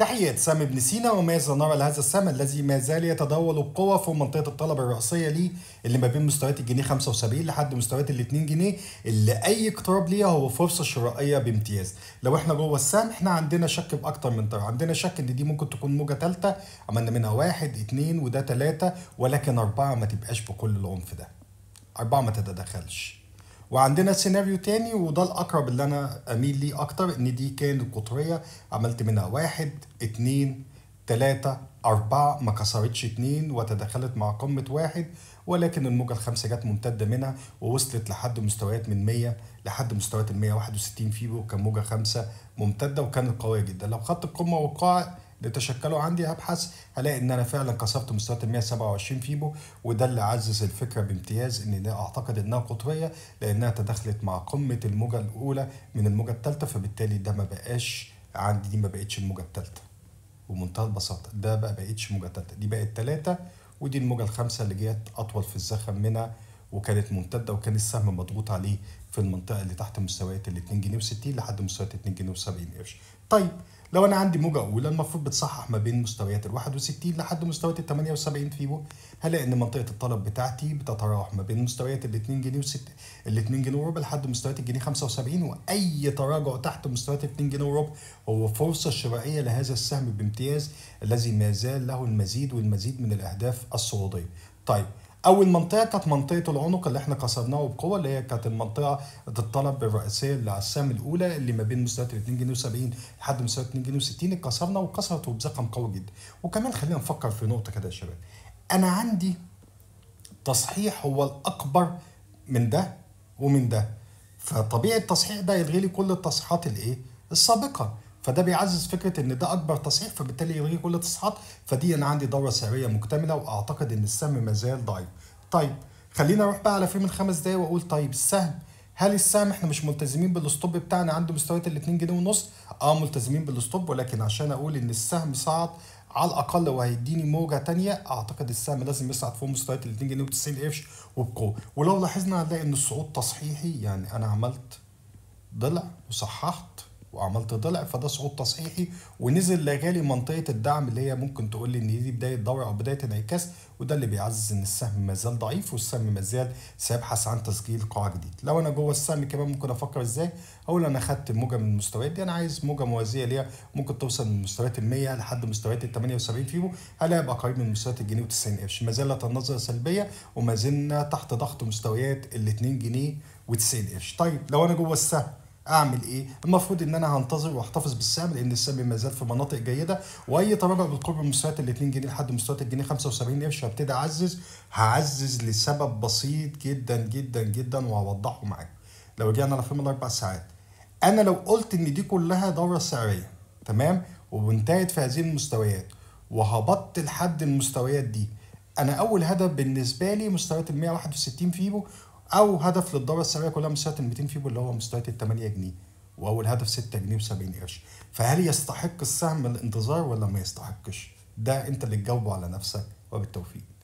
تحية سامي بن سينا وماذا نرى لهذا السام الذي ما زال يتداول القوى في منطقة الطلب الرئيسية ليه اللي ما بين مستويات الجنيه 75 لحد مستويات ال 2 جنيه اللي أي اقتراب ليها هو فرصة شرائية بامتياز لو احنا جوه السام احنا عندنا شك بأكتر من طرف عندنا شك إن دي ممكن تكون موجة ثالثة عملنا منها واحد اتنين وده ثلاثة ولكن أربعة ما تبقاش بكل العنف ده أربعة ما تتدخلش وعندنا سيناريو تاني وده الأقرب اللي أنا أميل ليه أكتر إن دي كانت قطرية عملت منها واحد اتنين تلاتة أربعة ما كسرتش اتنين وتداخلت مع قمة واحد ولكن الموجة الخامسة جت ممتدة منها ووصلت لحد مستويات من 100 لحد مستويات ال 161 فيبو كان موجة خامسة ممتدة وكانت قوية جدا لو خدت القمة والقاع تشكلوا عندي هبحث هلاقي ان انا فعلا كسرت مستوى 127 فيبو وده اللي عزز الفكره بامتياز ان ده اعتقد انها قطريه لانها تداخلت مع قمه الموجه الاولى من الموجه الثالثه فبالتالي ده ما بقاش عندي دي ما بقتش الموجه الثالثه بمنتهى البساطه ده بقى بقتش موجه ثالثه دي بقت ثلاثه ودي الموجه الخامسه اللي جت اطول في الزخم منها وكانت ممتده وكان السهم مضغوط عليه في المنطقه اللي تحت مستويات ال 2 جنيه و60 لحد مستويات 2 جنيه و70 قرش. طيب لو انا عندي موجه اولى المفروض بتصحح ما بين مستويات ال 61 لحد مستويات ال 78 فيبو هلاقي ان منطقه الطلب بتاعتي بتتراوح ما بين مستويات ال 2 جنيه و6 ال 2 جنيه وربع لحد مستويات الجنيه 75 واي تراجع تحت مستويات ال 2 جنيه وربع هو فرصه شرائيه لهذا السهم بامتياز الذي ما زال له المزيد والمزيد من الاهداف الصعوديه. طيب اول منطقه كانت منطقه العنق اللي احنا كسرناه بقوه اللي هي كانت المنطقه الطلب الرئيسيه للعسام الاولى اللي ما بين مستويات 2 جنيه و70 لحد مستويات 2 جنيه و60 اتكسرنا وكسرت وبزخم قوي جدا وكمان خلينا نفكر في نقطه كده يا شباب انا عندي تصحيح هو الاكبر من ده ومن ده فطبيعي التصحيح ده يلغي لي كل التصحيحات الايه السابقه فده بيعزز فكره ان ده اكبر تصحيح فبالتالي يلغي كل التصحيحات فدي انا عندي دوره سعريه مكتمله واعتقد ان السهم ما زال ضعيف. طيب خلينا اروح بقى على فيلم الخمس دقايق واقول طيب السهم هل السهم احنا مش ملتزمين بالستوب بتاعنا عند مستويات ال 2 جنيه ونص؟ اه ملتزمين بالستوب ولكن عشان اقول ان السهم صعد على الاقل وهيديني موجه تانية اعتقد السهم لازم يصعد فوق مستويات ال 2 جنيه و90 قرش وبقوه ولو لاحظنا هنلاقي ان الصعود تصحيحي يعني انا عملت ضلع وصححت وعملت ضلع فده صعود تصحيحي ونزل لغالي منطقه الدعم اللي هي ممكن تقول لي ان دي بدايه دورة او بدايه انعكاس وده اللي بيعزز ان السهم ما زال ضعيف والسهم ما زال سيبحث عن تسجيل قاع جديد لو انا جوه السهم كمان ممكن افكر ازاي اقول انا خدت موجه من المستويات دي انا عايز موجه موازيه ليها ممكن توصل من مستويات ال 100 لحد مستويات ال 78 فيبو هل هيبقى قريب من مستويات الجنيه و90 قرش ما زالت النظره سلبيه وما زلنا تحت ضغط مستويات ال 2 جنيه و90 قرش طيب لو انا جوه السهم اعمل ايه المفروض ان انا هنتظر واحتفظ بالسهم لان السهم ما زال في مناطق جيده واي تراجع بالقرب من مستويات ال 2 جنيه لحد مستويات الجنيه 75 قرش هبتدي اعزز هعزز لسبب بسيط جدا جدا جدا وهوضحه معاك. لو رجعنا لفيلم الاربع ساعات انا لو قلت ان دي كلها دوره سعريه تمام وانتهت في هذه المستويات وهبط لحد المستويات دي انا اول هدف بالنسبه لي مستويات ال 161 فيبو او هدف للدوره السريه كلها مستويات ال 200 فيبو اللي هو مستويات ال 8 جنيه واول هدف 6 جنيه و70 قرش فهل يستحق السهم الانتظار ولا ما يستحقش ده انت اللي تجاوبه على نفسك وبالتوفيق